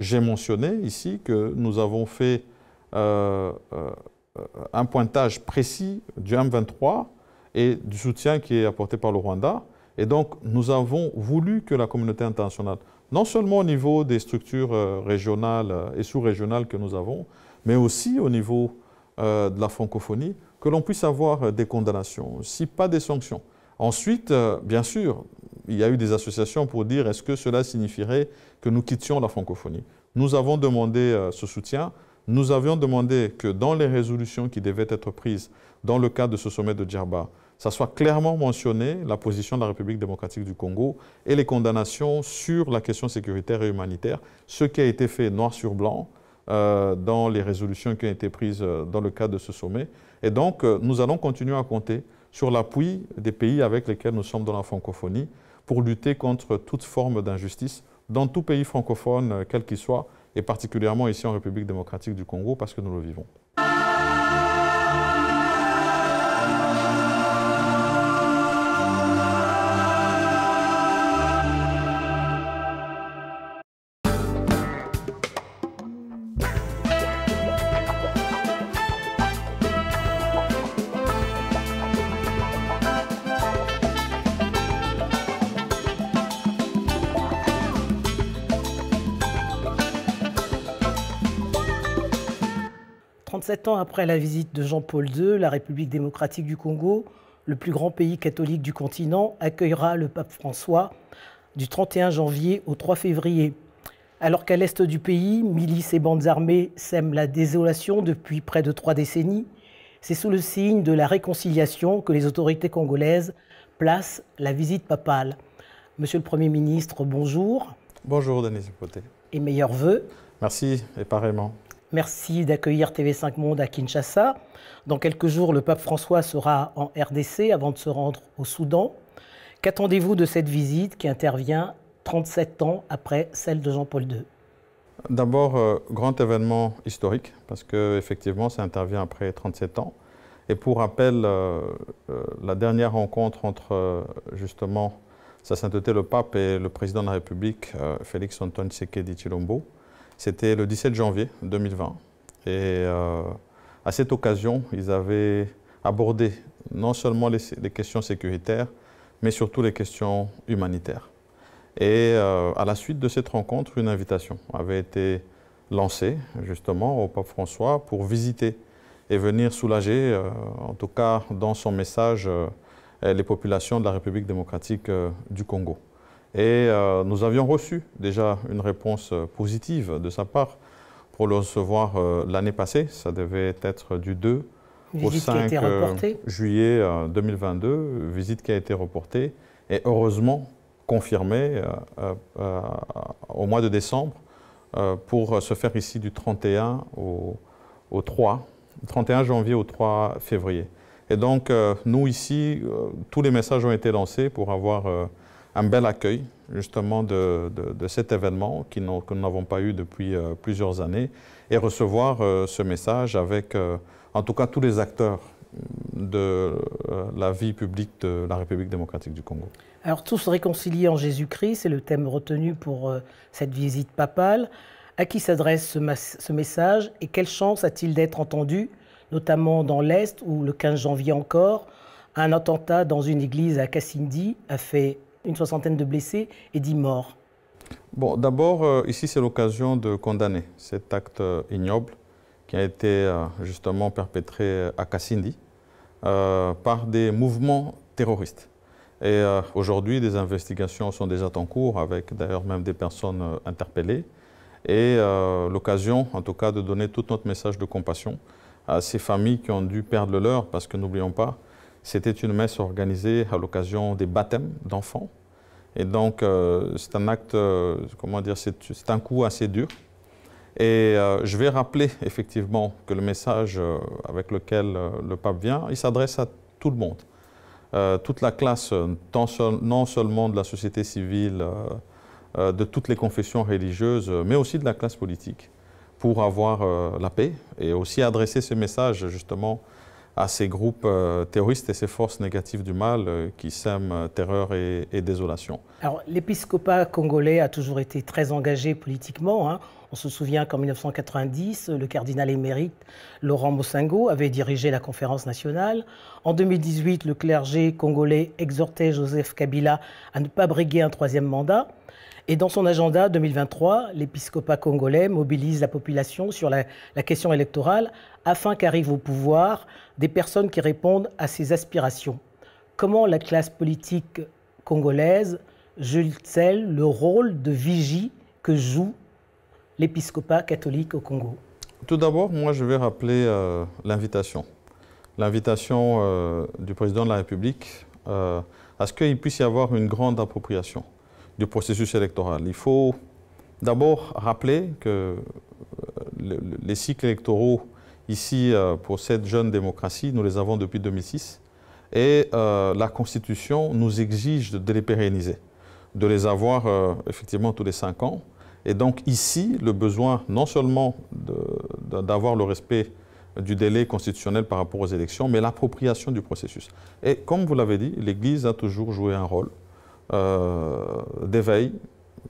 J'ai mentionné ici que nous avons fait euh, euh, un pointage précis du M23 et du soutien qui est apporté par le Rwanda. Et donc, nous avons voulu que la communauté internationale, non seulement au niveau des structures euh, régionales et sous-régionales que nous avons, mais aussi au niveau de la francophonie, que l'on puisse avoir des condamnations, si pas des sanctions. Ensuite, bien sûr, il y a eu des associations pour dire est-ce que cela signifierait que nous quittions la francophonie. Nous avons demandé euh, ce soutien. Nous avions demandé que dans les résolutions qui devaient être prises dans le cadre de ce sommet de Djerba, ça soit clairement mentionné la position de la République démocratique du Congo et les condamnations sur la question sécuritaire et humanitaire, ce qui a été fait noir sur blanc euh, dans les résolutions qui ont été prises euh, dans le cadre de ce sommet. Et donc, nous allons continuer à compter sur l'appui des pays avec lesquels nous sommes dans la francophonie pour lutter contre toute forme d'injustice dans tout pays francophone, euh, quel qu'il soit, et particulièrement ici en République démocratique du Congo, parce que nous le vivons. après la visite de Jean-Paul II, la République démocratique du Congo, le plus grand pays catholique du continent, accueillera le pape François du 31 janvier au 3 février. Alors qu'à l'est du pays, milices et bandes armées sèment la désolation depuis près de trois décennies, c'est sous le signe de la réconciliation que les autorités congolaises placent la visite papale. Monsieur le Premier ministre, bonjour. Bonjour, Denise Poté. Et meilleurs voeux. Merci, et pareillement. Merci d'accueillir TV5 Monde à Kinshasa. Dans quelques jours, le pape François sera en RDC avant de se rendre au Soudan. Qu'attendez-vous de cette visite qui intervient 37 ans après celle de Jean-Paul II D'abord, euh, grand événement historique, parce qu'effectivement, ça intervient après 37 ans. Et pour rappel, euh, euh, la dernière rencontre entre justement Sa Sainteté le Pape et le Président de la République, Félix Antoine Tshisekedi Chilombo, c'était le 17 janvier 2020. Et euh, à cette occasion, ils avaient abordé non seulement les, questions sécuritaires, mais surtout les questions humanitaires. Et euh, à la suite de cette rencontre, une invitation avait été lancée justement au pape François pour visiter et venir soulager, euh, en tout cas dans son message, les populations de la République démocratique du Congo. Et euh, nous avions reçu déjà une réponse euh, positive de sa part pour le recevoir euh, l'année passée. Ça devait être du 2 au 5 juillet 2022, visite qui a été reportée et heureusement confirmée au mois de décembre pour se faire ici du 31 au, 3, 31 janvier au 3 février. Et donc, nous ici, tous les messages ont été lancés pour avoir un bel accueil justement de, de, cet événement qui que nous n'avons pas eu depuis euh, plusieurs années et recevoir euh, ce message avec euh, en tout cas tous les acteurs de la vie publique de la République démocratique du Congo. Alors tous réconciliés en Jésus-Christ, c'est le thème retenu pour cette visite papale. À qui s'adresse ce, message et quelle chance a-t-il d'être entendu, notamment dans l'Est où le 15 janvier encore, un attentat dans une église à Kassindi a fait une soixantaine de blessés et 10 morts. Bon, d'abord, euh, ici, c'est l'occasion de condamner cet acte euh, ignoble qui a été euh, justement perpétré à Kassindi par des mouvements terroristes. Et aujourd'hui, des investigations sont déjà en cours, avec d'ailleurs même des personnes interpellées. Et l'occasion, en tout cas, de donner tout notre message de compassion à ces familles qui ont dû perdre le leur, parce que n'oublions pas, c'était une messe organisée à l'occasion des baptêmes d'enfants. Et donc, euh, c'est un acte, euh, comment dire, c'est un coup assez dur. Et euh, je vais rappeler effectivement que le message avec lequel le pape vient, il s'adresse à tout le monde, toute la classe, non seulement de la société civile, de toutes les confessions religieuses, mais aussi de la classe politique, pour avoir la paix et aussi adresser ce message justement à ces groupes euh, terroristes et ces forces négatives du mal euh, qui sèment euh, terreur et, désolation. l'épiscopat congolais a toujours été très engagé politiquement. Hein. On se souvient qu'en 1990, le cardinal émérite Laurent Mossingo avait dirigé la conférence nationale. En 2018, le clergé congolais exhortait Joseph Kabila à ne pas briguer un troisième mandat. Et dans son agenda 2023, l'épiscopat congolais mobilise la population sur la, question électorale afin qu'arrivent au pouvoir des personnes qui répondent à ses aspirations. Comment la classe politique congolaise juge-t-elle le rôle de vigie que joue l'épiscopat catholique au Congo Tout d'abord, moi je vais rappeler euh, l'invitation. L'invitation euh, du président de la République euh, à ce qu'il puisse y avoir une grande appropriation du processus électoral. Il faut d'abord rappeler que euh, les cycles électoraux ici euh, pour cette jeune démocratie, nous les avons depuis 2006, et euh, la Constitution nous exige de les pérenniser, de les avoir effectivement tous les cinq ans. Et donc ici, le besoin non seulement d'avoir le respect du délai constitutionnel par rapport aux élections, mais l'appropriation du processus. Et comme vous l'avez dit, l'Église a toujours joué un rôle euh, d'éveil,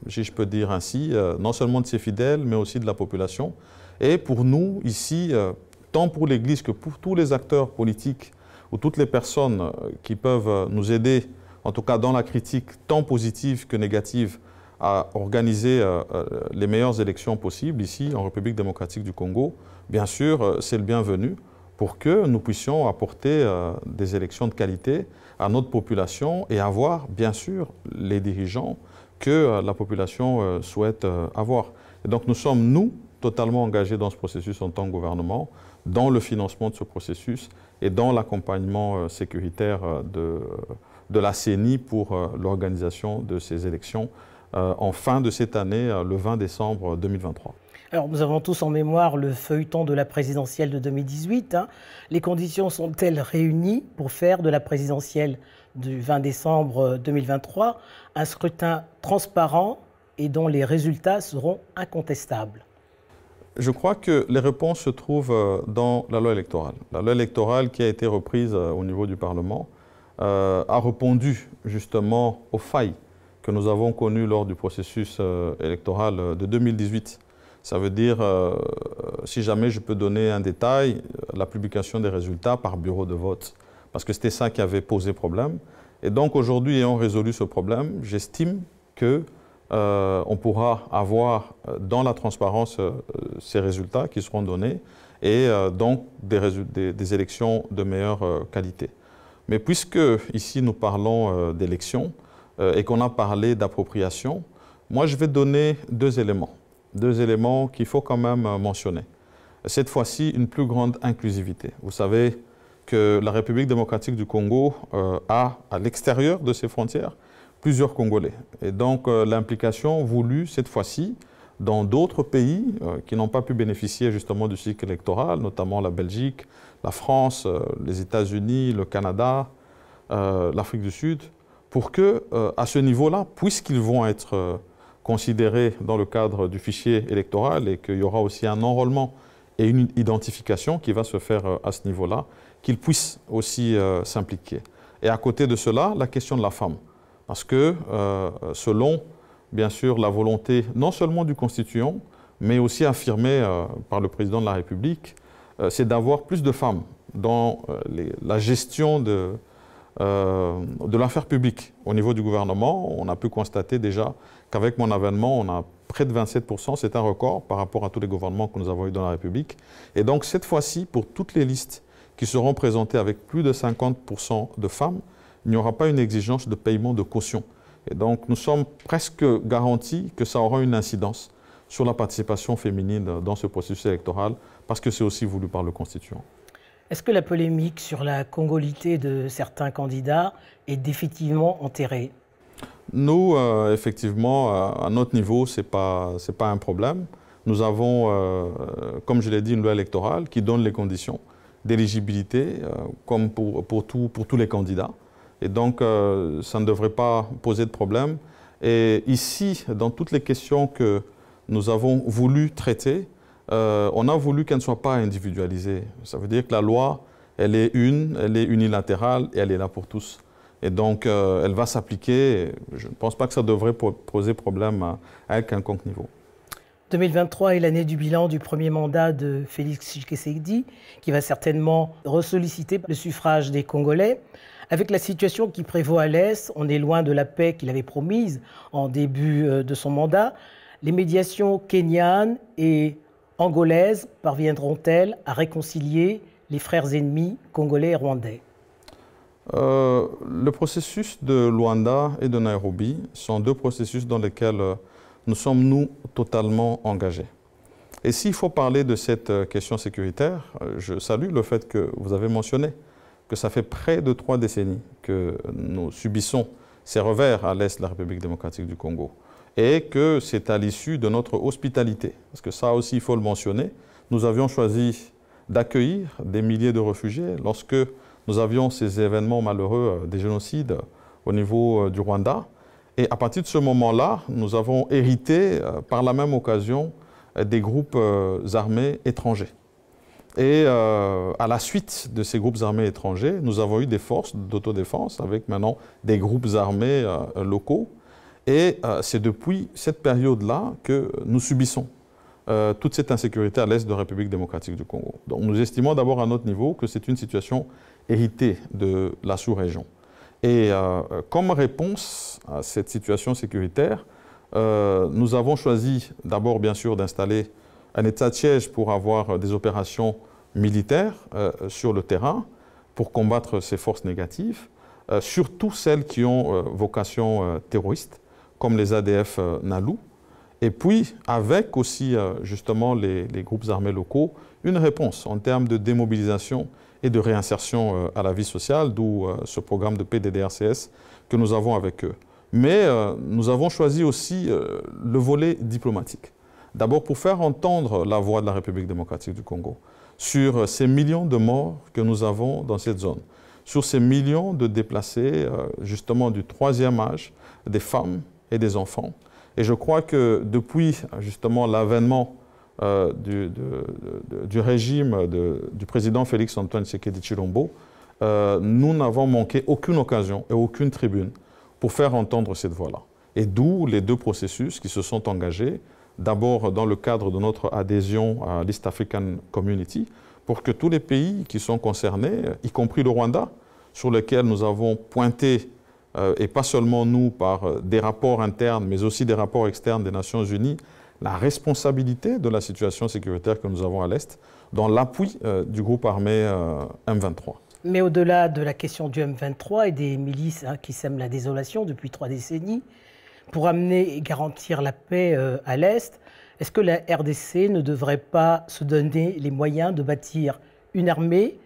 si je peux dire ainsi, euh, non seulement de ses fidèles, mais aussi de la population. Et pour nous, ici, euh, tant pour l'Église que pour tous les acteurs politiques ou toutes les personnes qui peuvent nous aider, en tout cas dans la critique tant positive que négative, à organiser les meilleures élections possibles ici en République démocratique du Congo, bien sûr, c'est le bienvenu pour que nous puissions apporter euh, des élections de qualité à notre population et avoir, bien sûr, les dirigeants que euh, la population euh, souhaite avoir. Et donc nous sommes, nous, totalement engagés dans ce processus en tant que gouvernement, dans le financement de ce processus et dans l'accompagnement sécuritaire de, de la CENI pour l'organisation de ces élections en fin de cette année, le 20 décembre 2023. Alors nous avons tous en mémoire le feuilleton de la présidentielle de 2018. Hein. Les conditions sont-elles réunies pour faire de la présidentielle du 20 décembre 2023 un scrutin transparent et dont les résultats seront incontestables je crois que les réponses se trouvent euh, dans la loi électorale. La loi électorale qui a été reprise euh, au niveau du Parlement euh, a répondu justement aux failles que nous avons connues lors du processus électoral de 2018. Ça veut dire, euh, si jamais je peux donner un détail, la publication des résultats par bureau de vote. Parce que c'était ça qui avait posé problème. Et donc aujourd'hui, ayant résolu ce problème, j'estime que euh, on pourra avoir euh, dans la transparence ces résultats qui seront donnés et donc des, des, élections de meilleure qualité. Mais puisque ici nous parlons d'élections et qu'on a parlé d'appropriation, moi je vais donner deux éléments deux éléments qu'il faut quand même euh, mentionner. Cette fois-ci, une plus grande inclusivité. Vous savez que la République démocratique du Congo euh, a, à l'extérieur de ses frontières, plusieurs Congolais. Et donc euh, l'implication voulue cette fois-ci dans d'autres pays qui n'ont pas pu bénéficier justement du cycle électoral, notamment la Belgique, la France, les États-Unis, le Canada, l'Afrique du Sud, pour que, à ce niveau-là, puisqu'ils vont être considéré dans le cadre du fichier électoral et qu'il y aura aussi un enrôlement et une identification qui va se faire euh, à ce niveau-là, qu'ils puissent aussi euh, s'impliquer. Et à côté de cela, la question de la femme. Parce que euh, selon, bien sûr, la volonté non seulement du constituant, mais aussi affirmée par le président de la République, c'est d'avoir plus de femmes dans la gestion de, de l'affaire publique. Au niveau du gouvernement, on a pu constater déjà qu'avec mon avènement, on a près de 27 c'est un record par rapport à tous les gouvernements que nous avons eus dans la République. Et donc cette fois-ci, pour toutes les listes qui seront présentées avec plus de 50 de femmes, il n'y aura pas une exigence de paiement de caution. Et donc nous sommes presque garantis que ça aura une incidence sur la participation féminine dans ce processus électoral, parce que c'est aussi voulu par le constituant. Est-ce que la polémique sur la congolité de certains candidats est définitivement enterrée nous, euh, effectivement, euh, à notre niveau, ce n'est pas, pas un problème. Nous avons, euh, comme je l'ai dit, une loi électorale qui donne les conditions d'éligibilité, comme pour, pour, pour, tous les candidats. Et donc, ça ne devrait pas poser de problème. Et ici, dans toutes les questions que nous avons voulu traiter, on a voulu qu'elles ne soient pas individualisées. Ça veut dire que la loi, elle est une, elle est unilatérale et elle est là pour tous. Et donc, euh, elle va s'appliquer. Je ne pense pas que ça devrait poser problème à, un quelconque niveau. 2023 est l'année du bilan du premier mandat de Félix Tshisekedi, qui va certainement ressolliciter le suffrage des Congolais. Avec la situation qui prévaut à l'Est, on est loin de la paix qu'il avait promise en début euh, de son mandat. Les médiations kenyanes et angolaises parviendront-elles à réconcilier les frères ennemis congolais et rwandais euh, le processus de Luanda et de Nairobi sont deux processus dans lesquels euh, nous sommes, nous, totalement engagés. Et s'il faut parler de cette euh, question sécuritaire, je salue le fait que vous avez mentionné que ça fait près de trois décennies que nous subissons ces revers à l'est de la République démocratique du Congo. Et que c'est à l'issue de notre hospitalité, parce que ça aussi il faut le mentionner, nous avions choisi d'accueillir des milliers de réfugiés lorsque nous avions ces événements malheureux euh, des génocides euh, au niveau euh, du Rwanda. Et à partir de ce moment-là, nous avons hérité par la même occasion des groupes armés étrangers. Et à la suite de ces groupes armés étrangers, nous avons eu des forces d'autodéfense avec maintenant des groupes armés locaux. Et c'est depuis cette période-là que nous subissons euh, toute cette insécurité à l'est de la République démocratique du Congo. Donc nous estimons d'abord à notre niveau que c'est une situation héritée de la sous-région. Et euh, comme réponse à cette situation sécuritaire, euh, nous avons choisi d'abord bien sûr d'installer un état de siège pour avoir des opérations militaires sur le terrain pour combattre ces forces négatives, surtout celles qui ont vocation terroriste, comme les ADF Nalou, et puis, avec aussi euh, justement les, groupes armés locaux, une réponse en termes de démobilisation et de réinsertion euh, à la vie sociale, d'où euh, ce programme de PDDRCS que nous avons avec eux. Mais nous avons choisi aussi le volet diplomatique. D'abord pour faire entendre la voix de la République démocratique du Congo sur ces millions de morts que nous avons dans cette zone, sur ces millions de déplacés justement du troisième âge, des femmes et des enfants, et je crois que depuis justement l'avènement euh, du, régime du président Félix Antoine Tshisekedi Chilombo, euh, nous n'avons manqué aucune occasion et aucune tribune pour faire entendre cette voix-là. Et d'où les deux processus qui se sont engagés, d'abord dans le cadre de notre adhésion à l'East African Community, pour que tous les pays qui sont concernés, y compris le Rwanda, sur lequel nous avons pointé euh, et pas seulement nous par euh, des rapports internes, mais aussi des rapports externes des Nations Unies, la responsabilité de la situation sécuritaire que nous avons à l'Est dans l'appui euh, du groupe armé M23. Mais au-delà de la question du M23 et des milices hein, qui sèment la désolation depuis trois décennies, pour amener et garantir la paix à l'Est, est-ce que la RDC ne devrait pas se donner les moyens de bâtir une armée,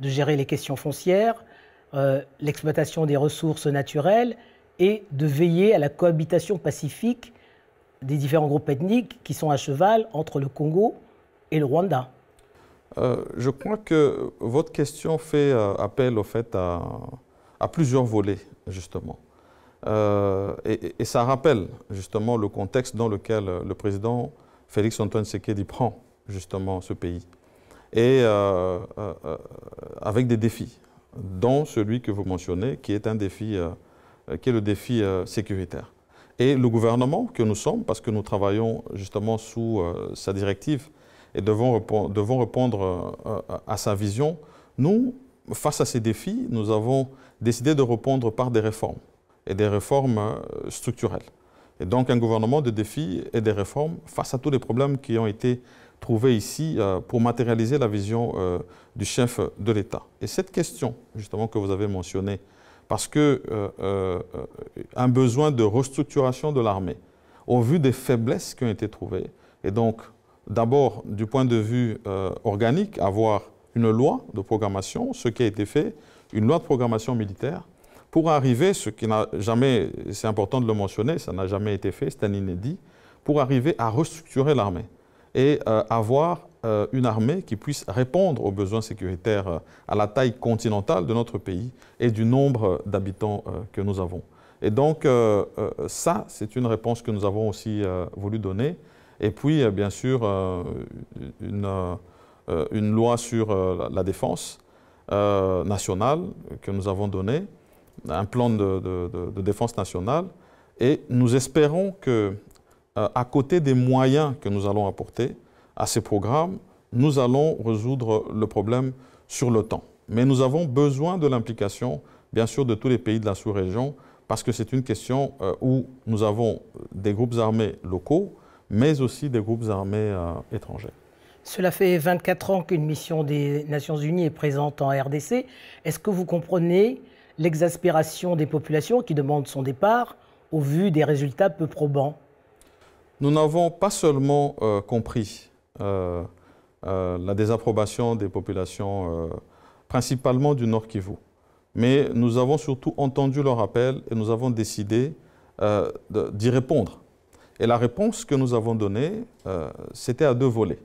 de gérer les questions foncières, euh, l'exploitation des ressources naturelles et de veiller à la cohabitation pacifique des différents groupes ethniques qui sont à cheval entre le Congo et le Rwanda. Euh, je crois que votre question fait euh, appel au fait à, plusieurs volets, justement. et, ça rappelle justement le contexte dans lequel le président Félix Antoine Sekedi prend justement ce pays. Et avec des défis, dans celui que vous mentionnez, qui est un défi, euh, euh, le défi euh, sécuritaire. Et le gouvernement que nous sommes, parce que nous travaillons justement sous sa directive et devons, devons répondre à sa vision, nous, face à ces défis, nous avons décidé de répondre par des réformes, et des réformes structurelles. Et donc un gouvernement de défis et des réformes face à tous les problèmes qui ont été trouver ici euh, pour matérialiser la vision euh, du chef de l'État. Et cette question, justement, que vous avez mentionnée, parce que euh, un besoin de restructuration de l'armée, au vu des faiblesses qui ont été trouvées, et donc d'abord du point de vue organique, avoir une loi de programmation, ce qui a été fait, une loi de programmation militaire, pour arriver, ce qui n'a jamais, c'est important de le mentionner, ça n'a jamais été fait, c'est un inédit, pour arriver à restructurer l'armée et euh, avoir euh, une armée qui puisse répondre aux besoins sécuritaires euh, à la taille continentale de notre pays et du nombre d'habitants que nous avons. Et donc, ça, c'est une réponse que nous avons aussi voulu donner. Et puis, bien sûr, une, une loi sur la défense nationale que nous avons donnée, un plan de, de, de défense nationale. Et nous espérons que euh, à côté des moyens que nous allons apporter à ces programmes, nous allons résoudre le problème sur le temps. Mais nous avons besoin de l'implication, bien sûr, de tous les pays de la sous-région, parce que c'est une question euh, où nous avons des groupes armés locaux, mais aussi des groupes armés euh, étrangers. Cela fait 24 ans qu'une mission des Nations Unies est présente en RDC. Est-ce que vous comprenez l'exaspération des populations qui demandent son départ au vu des résultats peu probants nous n'avons pas seulement euh, compris euh, euh, la désapprobation des populations, principalement du Nord Kivu, mais nous avons surtout entendu leur appel et nous avons décidé d'y répondre. Et la réponse que nous avons donnée, c'était à deux volets.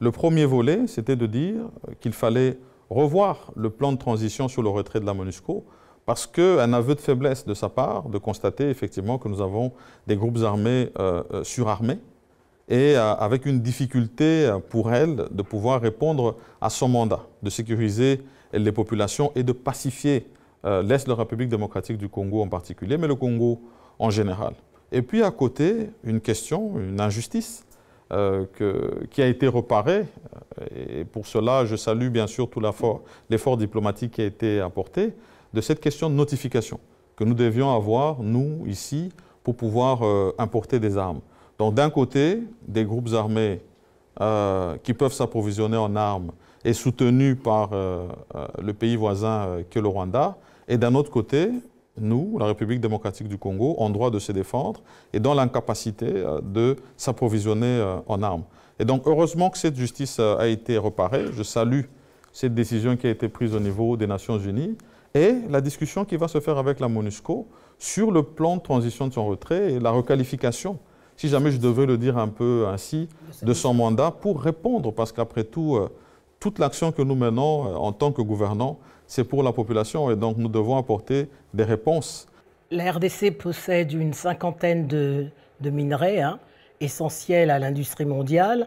Le premier volet, c'était de dire qu'il fallait revoir le plan de transition sur le retrait de la MONUSCO parce qu'un aveu de faiblesse de sa part de constater effectivement que nous avons des groupes armés euh, euh, surarmés et euh, avec une difficulté pour elle de pouvoir répondre à son mandat, de sécuriser les populations et de pacifier l'Est de la République démocratique du Congo en particulier, mais le Congo en général. Et puis à côté, une question, une injustice qui a été reparée, et pour cela je salue bien sûr tout l'effort diplomatique qui a été apporté, de cette question de notification que nous devions avoir, nous, ici, pour pouvoir euh, importer des armes. Donc d'un côté, des groupes armés euh, qui peuvent s'approvisionner en armes et soutenus par euh, le pays voisin que le Rwanda, et d'un autre côté, nous, la République démocratique du Congo, en droit de se défendre et dans l'incapacité de s'approvisionner en armes. Et donc heureusement que cette justice a été réparée. Je salue cette décision qui a été prise au niveau des Nations Unies et la discussion qui va se faire avec la MONUSCO sur le plan de transition de son retrait et la requalification, si jamais je devais le dire un peu ainsi, de son mandat pour répondre, parce qu'après tout, euh, toute l'action que nous menons euh, en tant que gouvernants, c'est pour la population et donc nous devons apporter des réponses. La RDC possède une cinquantaine de, minerais hein, essentiels à l'industrie mondiale.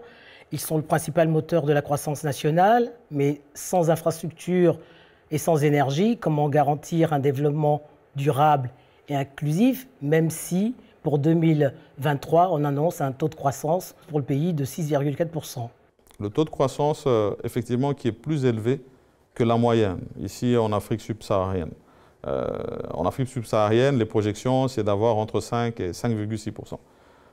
Ils sont le principal moteur de la croissance nationale, mais sans infrastructure et sans énergie, comment garantir un développement durable et inclusif, même si pour 2023, on annonce un taux de croissance pour le pays de 6,4 Le taux de croissance, euh, effectivement, qui est plus élevé que la moyenne, ici en Afrique subsaharienne. Euh, en Afrique subsaharienne, les projections, c'est d'avoir entre 5 et 5,6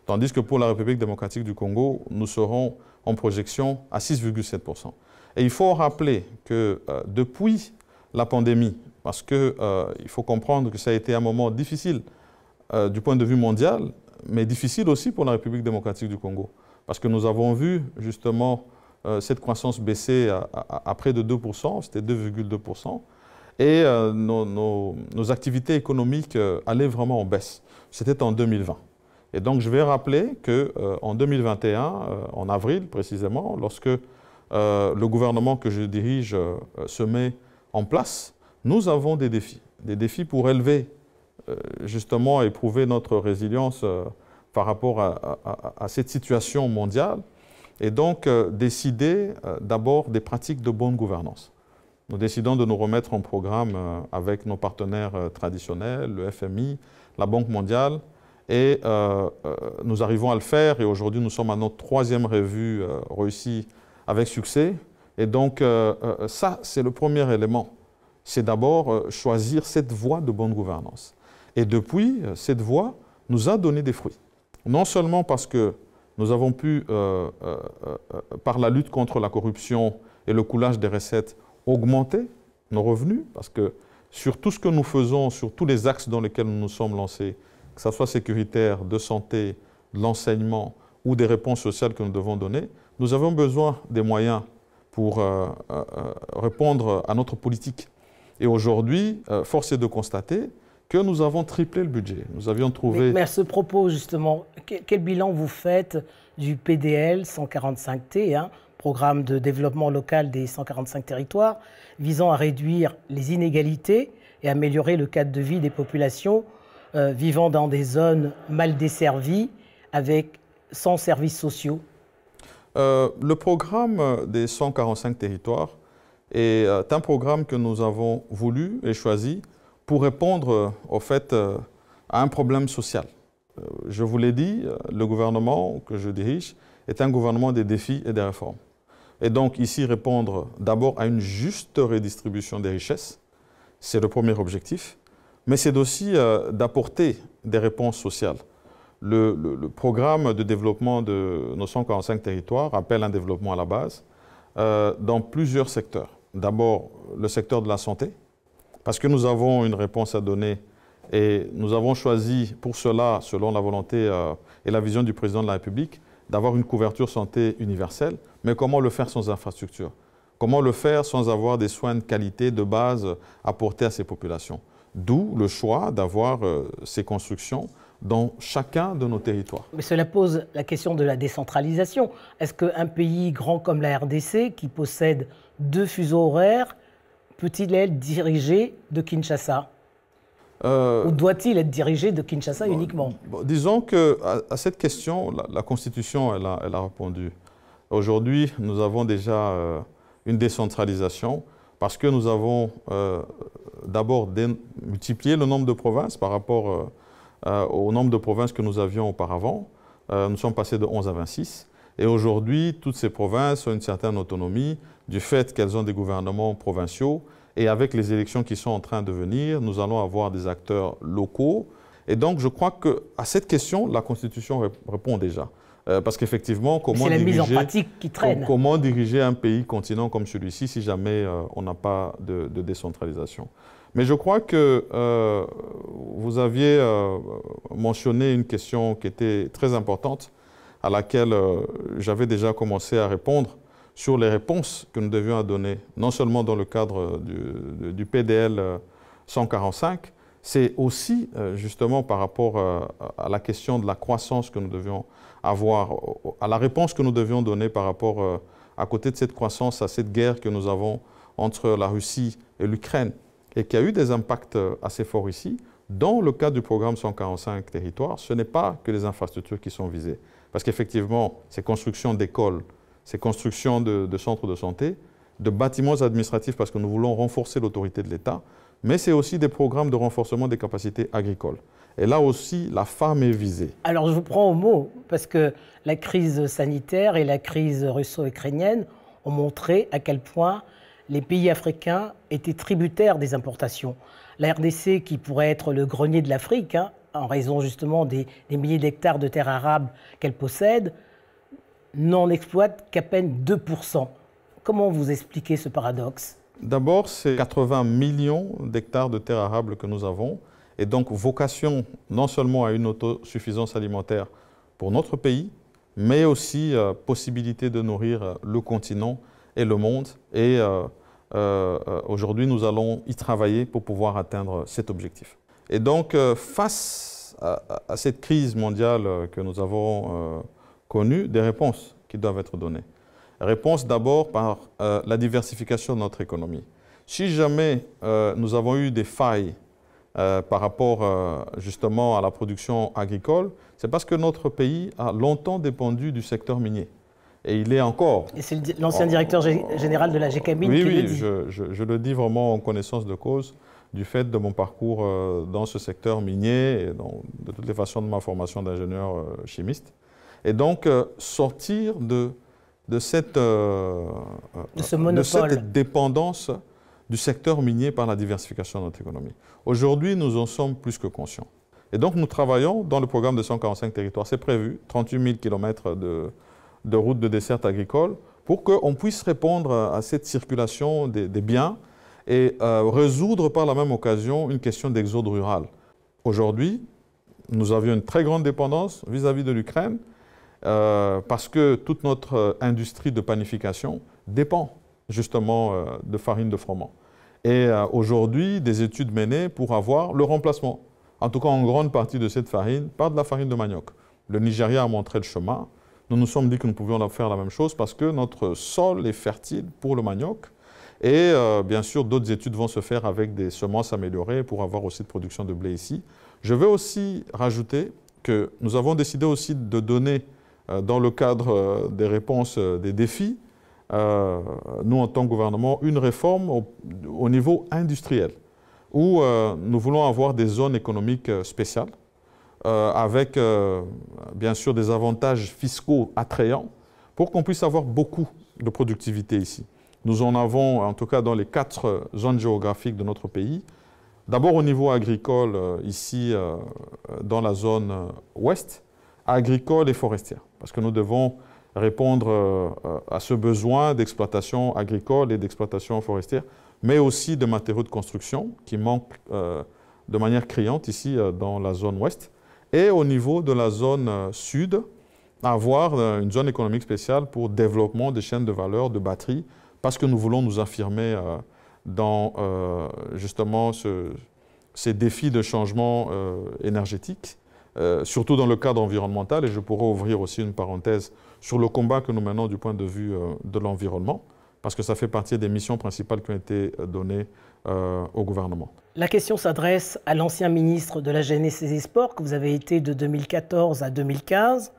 Tandis que pour la République démocratique du Congo, nous serons en projection à 6,7 Et il faut rappeler que euh, depuis la pandémie, parce qu'il euh, faut comprendre que ça a été un moment difficile euh, du point de vue mondial, mais difficile aussi pour la République démocratique du Congo, parce que nous avons vu justement euh, cette croissance baisser à, près de 2%, c'était 2,2%, et euh, nos, nos, activités économiques allaient vraiment en baisse. C'était en 2020. Et donc je vais rappeler qu'en 2021, en avril précisément, lorsque le gouvernement que je dirige se met en place, nous avons des défis. Des défis pour élever, euh, justement et prouver notre résilience euh, par rapport à, cette situation mondiale. Et donc, euh, décider d'abord des pratiques de bonne gouvernance. Nous décidons de nous remettre en programme avec nos partenaires traditionnels, le FMI, la Banque mondiale, et nous arrivons à le faire. Et aujourd'hui, nous sommes à notre troisième revue réussie avec succès. Et donc, euh, euh, ça, c'est le premier élément. C'est d'abord euh, choisir cette voie de bonne gouvernance. Et depuis, cette voie nous a donné des fruits. Non seulement parce que nous avons pu, par la lutte contre la corruption et le coulage des recettes, augmenter nos revenus, parce que sur tout ce que nous faisons, sur tous les axes dans lesquels nous nous sommes lancés, que ce soit sécuritaire, de santé, de l'enseignement ou des réponses sociales que nous devons donner, nous avons besoin des moyens pour euh, euh, répondre à notre politique. Et aujourd'hui, euh, force est de constater que nous avons triplé le budget. Nous avions trouvé... Mais, à ce propos, justement, quel, bilan vous faites du PDL 145T, hein, programme de développement local des 145 territoires, visant à réduire les inégalités et améliorer le cadre de vie des populations vivant dans des zones mal desservies avec sans services sociaux euh, le programme des 145 territoires est euh, un programme que nous avons voulu et choisi pour répondre euh, au fait à un problème social. Je vous l'ai dit, le gouvernement que je dirige est un gouvernement des défis et des réformes. Et donc ici répondre d'abord à une juste redistribution des richesses, c'est le premier objectif, mais c'est aussi d'apporter des réponses sociales le, programme de développement de nos 145 territoires appelle un développement à la base euh, dans plusieurs secteurs. D'abord, le secteur de la santé, parce que nous avons une réponse à donner et nous avons choisi pour cela, selon la volonté euh, et la vision du président de la République, d'avoir une couverture santé universelle. Mais comment le faire sans infrastructure Comment le faire sans avoir des soins de qualité de base apportés à ces populations D'où le choix d'avoir euh, ces constructions dans chacun de nos territoires. Mais cela pose la question de la décentralisation. Est-ce qu'un pays grand comme la RDC, qui possède deux fuseaux horaires, peut-il être dirigé de Kinshasa euh, Ou doit-il être dirigé de Kinshasa uniquement Disons que à, cette question, la, Constitution, elle a, répondu. Aujourd'hui, nous avons déjà euh, une décentralisation parce que nous avons euh, d'abord multiplié le nombre de provinces par rapport euh, au nombre de provinces que nous avions auparavant. Euh, nous sommes passés de 11 à 26. Et aujourd'hui, toutes ces provinces ont une certaine autonomie du fait qu'elles ont des gouvernements provinciaux. Et avec les élections qui sont en train de venir, nous allons avoir des acteurs locaux. Et donc, je crois qu'à cette question, la Constitution répond déjà. Euh, parce qu'effectivement, comment, diriger un pays continent comme celui-ci si jamais on n'a pas de décentralisation mais je crois que euh, vous aviez euh, mentionné une question qui était très importante, à laquelle euh, j'avais déjà commencé à répondre sur les réponses que nous devions donner, non seulement dans le cadre du, du PDL 145, c'est aussi justement par rapport à la question de la croissance que nous devions avoir, à la réponse que nous devions donner par rapport à côté de cette croissance, à cette guerre que nous avons entre la Russie et l'Ukraine et qui a eu des impacts assez forts ici. Dans le cadre du programme 145 territoires, ce n'est pas que les infrastructures qui sont visées. Parce qu'effectivement, ces constructions d'écoles, ces constructions de, de, centres de santé, de bâtiments administratifs parce que nous voulons renforcer l'autorité de l'État, mais c'est aussi des programmes de renforcement des capacités agricoles. Et là aussi, la femme est visée. Alors je vous prends au mot, parce que la crise sanitaire et la crise russo-ukrainienne ont montré à quel point les pays africains étaient tributaires des importations. La RDC, qui pourrait être le grenier de l'Afrique, hein, en raison justement des, milliers d'hectares de terres arables qu'elle possède, n'en exploite qu'à peine 2%. Comment vous expliquez ce paradoxe D'abord, c'est 80 millions d'hectares de terres arables que nous avons, et donc vocation non seulement à une autosuffisance alimentaire pour notre pays, mais aussi euh, possibilité de nourrir euh, le continent et le monde. Et euh, euh, aujourd'hui, nous allons y travailler pour pouvoir atteindre cet objectif. Et donc, euh, face à, cette crise mondiale que nous avons connue, des réponses qui doivent être données. Réponse d'abord par la diversification de notre économie. Si jamais nous avons eu des failles par rapport justement à la production agricole, c'est parce que notre pays a longtemps dépendu du secteur minier et il est encore. Et c'est l'ancien directeur général de la GKB qui oui, le dit. Oui, je, je, le dis vraiment en connaissance de cause du fait de mon parcours euh, dans ce secteur minier, et de toutes les façons de ma formation d'ingénieur euh, chimiste. Et donc, euh, sortir de, de, cette, de, ce de cette dépendance du secteur minier par la diversification de notre économie. Aujourd'hui, nous en sommes plus que conscients. Et donc, nous travaillons dans le programme de 145 territoires. C'est prévu, 38 000 km de, de routes de desserte agricole pour qu'on puisse répondre à cette circulation des, biens et euh, résoudre par la même occasion une question d'exode rural. Aujourd'hui, nous avions une très grande dépendance vis-à-vis de l'Ukraine euh, parce que toute notre euh, industrie de panification dépend justement de farine de froment. Et aujourd'hui, des études menées pour avoir le remplacement, en tout cas en grande partie de cette farine, par de la farine de manioc. Le Nigeria a montré le chemin, nous nous sommes dit que nous pouvions faire la même chose parce que notre sol est fertile pour le manioc. Et euh, bien sûr, d'autres études vont se faire avec des semences améliorées pour avoir aussi de production de blé ici. Je veux aussi rajouter que nous avons décidé aussi de donner, euh, dans le cadre euh, des réponses des défis, nous en tant que gouvernement, une réforme au niveau industriel, où nous voulons avoir des zones économiques spéciales euh, avec euh, bien sûr des avantages fiscaux attrayants, pour qu'on puisse avoir beaucoup de productivité ici. Nous en avons, en tout cas dans les quatre euh, zones géographiques de notre pays, d'abord au niveau agricole, ici dans la zone ouest, agricole et forestière, parce que nous devons répondre à ce besoin d'exploitation agricole et d'exploitation forestière, mais aussi de matériaux de construction qui manquent de manière criante ici dans la zone ouest et au niveau de la zone euh, sud, avoir euh, une zone économique spéciale pour développement des chaînes de valeur de batteries, parce que nous voulons nous affirmer euh, dans justement ces défis de changement énergétique, surtout dans le cadre environnemental, et je pourrais ouvrir aussi une parenthèse sur le combat que nous menons du point de vue de l'environnement, parce que ça fait partie des missions principales qui ont été données euh, au gouvernement. La question s'adresse à l'ancien ministre de la Jeunesse et des Sports, que vous avez été de 2014 à 2015.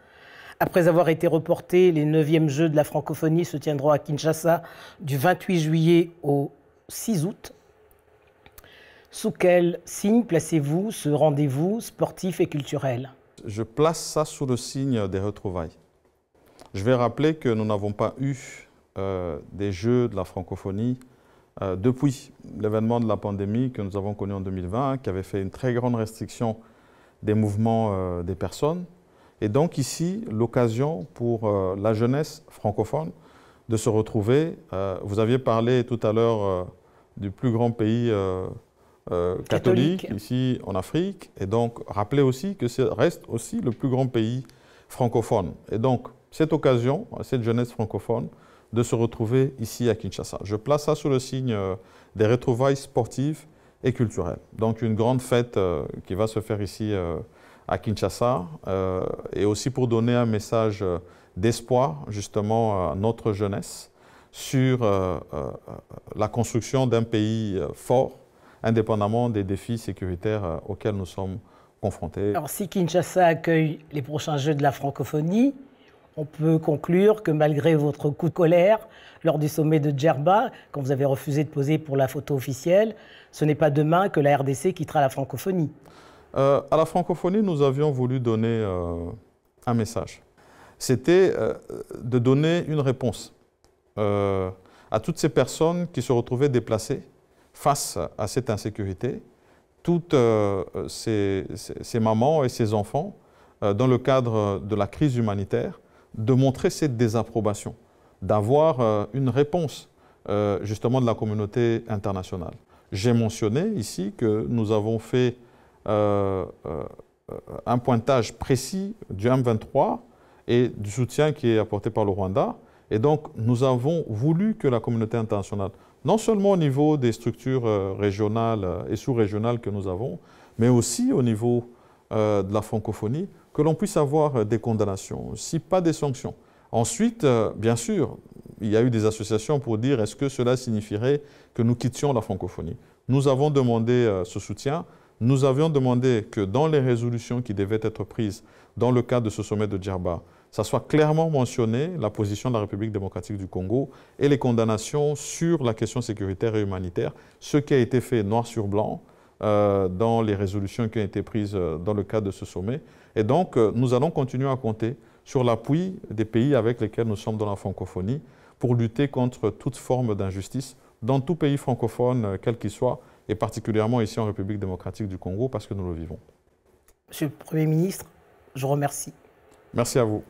Après avoir été reporté, les 9e Jeux de la francophonie se tiendront à Kinshasa du 28 juillet au 6 août. Sous quel signe placez-vous ce rendez-vous sportif et culturel Je place ça sous le signe des retrouvailles. Je vais rappeler que nous n'avons pas eu euh, des Jeux de la francophonie euh, depuis l'événement de la pandémie que nous avons connu en 2020, hein, qui avait fait une très grande restriction des mouvements euh, des personnes. Et donc ici, l'occasion pour euh, la jeunesse francophone de se retrouver. vous aviez parlé tout à l'heure du plus grand pays catholique, ici en Afrique. Et donc, rappelez aussi que ça reste aussi le plus grand pays francophone. Et donc, cette occasion, cette jeunesse francophone, de se retrouver ici à Kinshasa. Je place ça sous le signe euh, des retrouvailles sportives et culturelles. Donc une grande fête euh, qui va se faire ici euh, à Kinshasa et aussi pour donner un message d'espoir justement à notre jeunesse sur la construction d'un pays fort, indépendamment des défis sécuritaires auxquels nous sommes confrontés. Alors si Kinshasa accueille les prochains Jeux de la francophonie, on peut conclure que malgré votre coup de colère lors du sommet de Djerba, quand vous avez refusé de poser pour la photo officielle, ce n'est pas demain que la RDC quittera la francophonie. Euh, à la francophonie, nous avions voulu donner euh, un message. C'était euh, de donner une réponse à toutes ces personnes qui se retrouvaient déplacées face à cette insécurité, toutes ces, ces mamans et ces enfants dans le cadre de la crise humanitaire de montrer cette désapprobation, d'avoir euh, une réponse euh, justement de la communauté internationale. J'ai mentionné ici que nous avons fait euh, un pointage précis du M23 et du soutien qui est apporté par le Rwanda. Et donc, nous avons voulu que la communauté internationale, non seulement au niveau des structures régionales et sous-régionales que nous avons, mais aussi au niveau de la francophonie, que l'on puisse avoir euh, des condamnations, si pas des sanctions. Ensuite, euh, bien sûr, il y a eu des associations pour dire est-ce que cela signifierait que nous quittions la francophonie. Nous avons demandé euh, ce soutien. Nous avions demandé que dans les résolutions qui devaient être prises dans le cadre de ce sommet de Djerba, ça soit clairement mentionné la position de la République démocratique du Congo et les condamnations sur la question sécuritaire et humanitaire, ce qui a été fait noir sur blanc, euh, dans les résolutions qui ont été prises euh, dans le cadre de ce sommet. Et donc, euh, nous allons continuer à compter sur l'appui des pays avec lesquels nous sommes dans la francophonie pour lutter contre toute forme d'injustice dans tout pays francophone, quel qu'il soit, et particulièrement ici en République démocratique du Congo, parce que nous le vivons. Monsieur le Premier ministre, je remercie. Merci à vous.